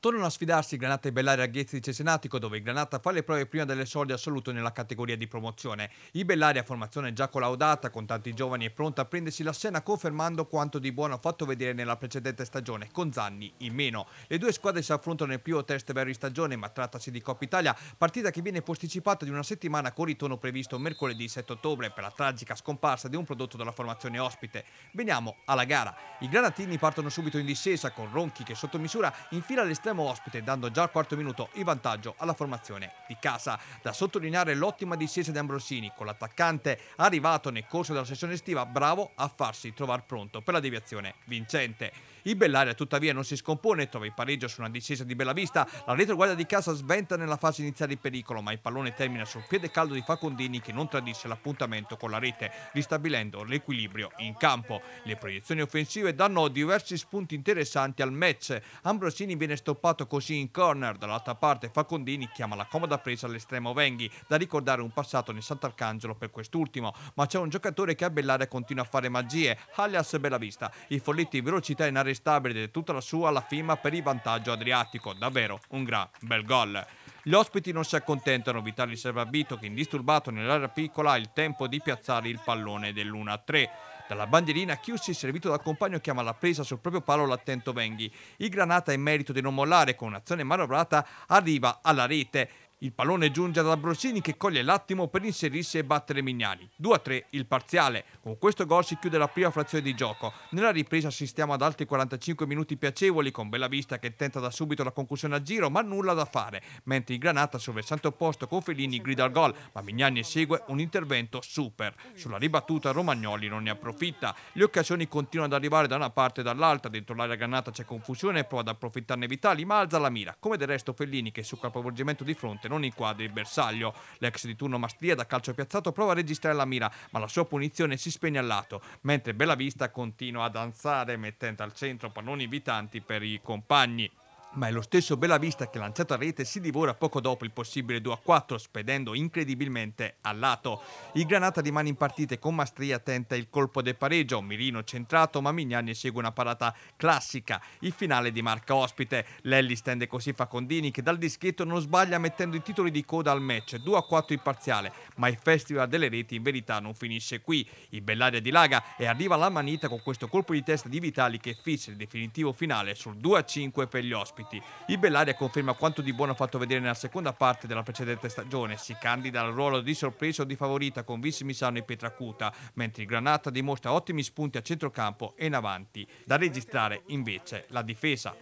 Tornano a sfidarsi Granata e Bellaria a Ghezzi di Cesenatico, dove il Granata fa le prove prima delle soldi assolute nella categoria di promozione. I Bellaria, formazione già collaudata, con tanti giovani, e pronta a prendersi la scena confermando quanto di buono ha fatto vedere nella precedente stagione, con Zanni in meno. Le due squadre si affrontano nel primo test vero di stagione, ma trattasi di Coppa Italia, partita che viene posticipata di una settimana con ritorno previsto mercoledì 7 ottobre per la tragica scomparsa di un prodotto della formazione ospite. Veniamo alla gara. I granatini partono subito in discesa con Ronchi che sotto misura infila l'esterno estremo ospite, dando già al quarto minuto il vantaggio alla formazione di casa. Da sottolineare l'ottima discesa di Ambrosini, con l'attaccante arrivato nel corso della sessione estiva, bravo a farsi trovare pronto per la deviazione vincente. Il Bellaria tuttavia non si scompone, trova il pareggio su una discesa di Bellavista, la retroguardia di casa sventa nella fase iniziale il pericolo, ma il pallone termina sul piede caldo di Facondini che non tradisce l'appuntamento con la rete, ristabilendo l'equilibrio in campo. Le proiezioni offensive danno diversi spunti interessanti al match. Ambrosini viene stoppato Stoppato così in corner dall'altra parte Facondini chiama la comoda presa all'estremo Venghi, da ricordare un passato nel Sant'Arcangelo per quest'ultimo, ma c'è un giocatore che a Bellare continua a fare magie, Alias Bellavista. I folletti velocità inarrestabile ed è tutta la sua alla firma per il vantaggio adriatico, davvero un gran bel gol. Gli ospiti non si accontentano, Vitali serve a Servabito che indisturbato nell'area piccola ha il tempo di piazzare il pallone dell'1-3. Dalla bandierina Chiussi, servito dal compagno, chiama la presa sul proprio palo l'attento Venghi. Il Granata, in merito di non mollare con un'azione manovrata, arriva alla rete. Il pallone giunge da Brosini che coglie l'attimo per inserirsi e battere Mignani. 2-3 il parziale. Con questo gol si chiude la prima frazione di gioco. Nella ripresa assistiamo ad altri 45 minuti piacevoli con Bella Vista che tenta da subito la conclusione a giro ma nulla da fare. Mentre il Granata sul versante opposto con Felini grida al gol ma Mignani esegue un intervento super. Sulla ribattuta Romagnoli non ne approfitta. Le occasioni continuano ad arrivare da una parte e dall'altra. Dentro l'area Granata c'è confusione e prova ad approfittarne Vitali ma alza la mira. Come del resto Fellini che sul capovolgimento di fronte non inquadra il bersaglio. L'ex di turno Mastria da calcio piazzato prova a registrare la mira, ma la sua punizione si spegne al lato, mentre Bellavista continua a danzare mettendo al centro palloni invitanti per i compagni ma è lo stesso Bellavista che lanciato a rete si divora poco dopo il possibile 2 a 4, spedendo incredibilmente al lato. Il Granata rimane in partita e con Mastria tenta il colpo del pareggio. Mirino centrato, ma Mignani segue una parata classica. Il finale di marca ospite. Lelli stende così Facondini che dal dischetto non sbaglia mettendo i titoli di coda al match. 2 a 4 in parziale, ma il festival delle reti in verità non finisce qui. Il Bellaria dilaga e arriva la manita con questo colpo di testa di Vitali che fissa il definitivo finale sul 2 a 5 per gli ospiti ospiti. Il Bellaria conferma quanto di buono ha fatto vedere nella seconda parte della precedente stagione, si candida al ruolo di sorpresa o di favorita con Vissimisano e Petracuta, mentre il Granata dimostra ottimi spunti a centrocampo e in avanti. Da registrare invece la difesa.